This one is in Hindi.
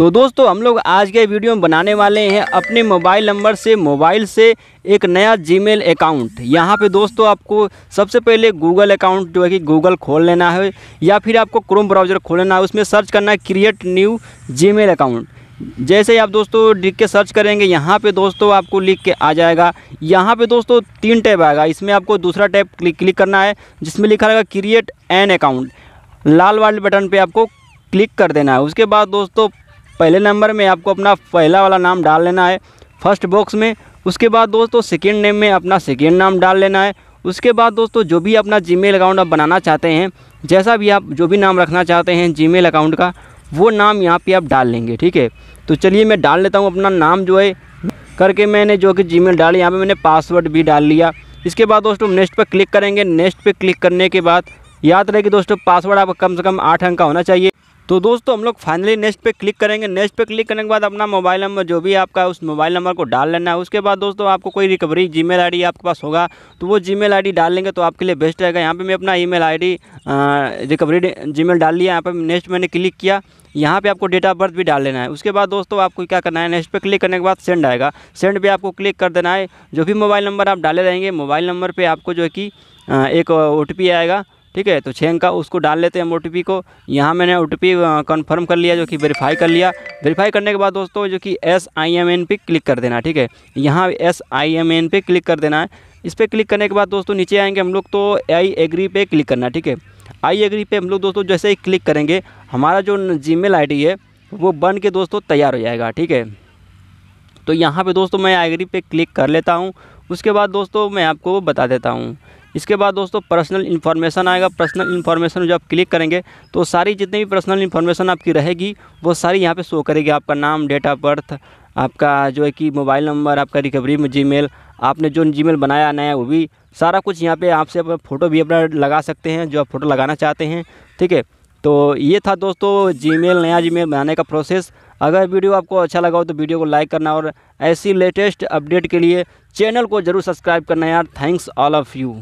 तो दोस्तों हम लोग आज के वीडियो में बनाने वाले हैं अपने मोबाइल नंबर से मोबाइल से एक नया जीमेल अकाउंट यहाँ पे दोस्तों आपको सबसे पहले गूगल अकाउंट जो है कि गूगल खोल लेना है या फिर आपको क्रोम ब्राउज़र खोल लेना है उसमें सर्च करना है क्रिएट न्यू जी अकाउंट जैसे ही आप दोस्तों लिख के सर्च करेंगे यहाँ पे दोस्तों आपको लिख के आ जाएगा यहाँ पे दोस्तों तीन टैब आएगा इसमें आपको दूसरा टैब क्लिक क्लिक करना है जिसमें लिखा रहेगा क्रिएट एन अकाउंट लाल वाले बटन पे आपको क्लिक कर देना है उसके बाद दोस्तों पहले नंबर में आपको अपना पहला वाला नाम डाल लेना है फर्स्ट बॉक्स में उसके बाद दोस्तों सेकेंड नेम में अपना सेकेंड नाम डाल लेना है उसके बाद दोस्तों जो भी अपना जी अकाउंट आप बनाना चाहते हैं जैसा भी आप जो भी नाम रखना चाहते हैं जी अकाउंट का वो नाम यहाँ पे आप डाल लेंगे ठीक है तो चलिए मैं डाल लेता हूँ अपना नाम जो है करके मैंने जो कि जी मेल डाली यहाँ पर मैंने पासवर्ड भी डाल लिया इसके बाद दोस्तों नेक्स्ट पर क्लिक करेंगे नेक्स्ट पर क्लिक करने के बाद याद रहे कि दोस्तों पासवर्ड आपका कम से कम आठ अंक का होना चाहिए तो दोस्तों हम लोग फाइनली नेक्स्ट पे क्लिक करेंगे नेक्स्ट पे क्लिक करने के बाद अपना मोबाइल नंबर जो भी आपका उस मोबाइल नंबर को डाल लेना है उसके बाद दोस्तों आपको कोई रिकवरी जी मेल आपके पास होगा तो वो जी मेल डाल लेंगे तो आपके लिए बेस्ट रहेगा यहाँ पर मैं अपना ई मेल रिकवरी जी डाल लिया यहाँ पर नेक्स्ट मैंने क्लिक किया यहाँ पे आपको डेट ऑफ बर्थ भी डाल लेना है उसके बाद दोस्तों आपको क्या करना है नेक्स्ट पे क्लिक करने के बाद सेंड आएगा सेंड पे आपको क्लिक कर देना है जो भी मोबाइल नंबर आप डाले रहेंगे मोबाइल नंबर पे आपको जो है कि एक ओ आएगा ठीक है तो छेंग का उसको डाल लेते हैं हम ओ को यहाँ मैंने ओ कंफर्म कर लिया जो कि वेरीफाई कर लिया वेरीफाई करने के बाद दोस्तों जो कि एस आई एम एन पे क्लिक कर देना ठीक है यहाँ एस आई एम एन पे क्लिक कर देना है इस पर क्लिक करने के बाद दोस्तों नीचे आएंगे हम लोग तो आई एग्री पे क्लिक करना ठीक है आई एग्री पे हम लोग दोस्तों जैसे ही क्लिक करेंगे हमारा जो जी मेल है वो बन के दोस्तों तैयार हो जाएगा ठीक है तो यहाँ पर दोस्तों मैं आई एग्री पे क्लिक कर लेता हूँ उसके बाद दोस्तों मैं आपको बता देता हूँ इसके बाद दोस्तों पर्सनल इन्फॉर्मेशन आएगा पर्सनल इन्फॉर्मेशन जब क्लिक करेंगे तो सारी जितनी भी पर्सनल इन्फॉर्मेशन आपकी रहेगी वो सारी यहाँ पे शो करेगी आपका नाम डेट ऑफ बर्थ आपका जो है कि मोबाइल नंबर आपका रिकवरी में जीमेल आपने जो जी बनाया नया वो भी सारा कुछ यहाँ पर आपसे अपना फ़ोटो भी अपना लगा सकते हैं जो आप फ़ोटो लगाना चाहते हैं ठीक है तो ये था दोस्तों जी नया जी बनाने का प्रोसेस अगर वीडियो आपको अच्छा लगा हो तो वीडियो को लाइक करना और ऐसी लेटेस्ट अपडेट के लिए चैनल को ज़रूर सब्सक्राइब करना यार थैंक्स ऑल ऑफ़ यू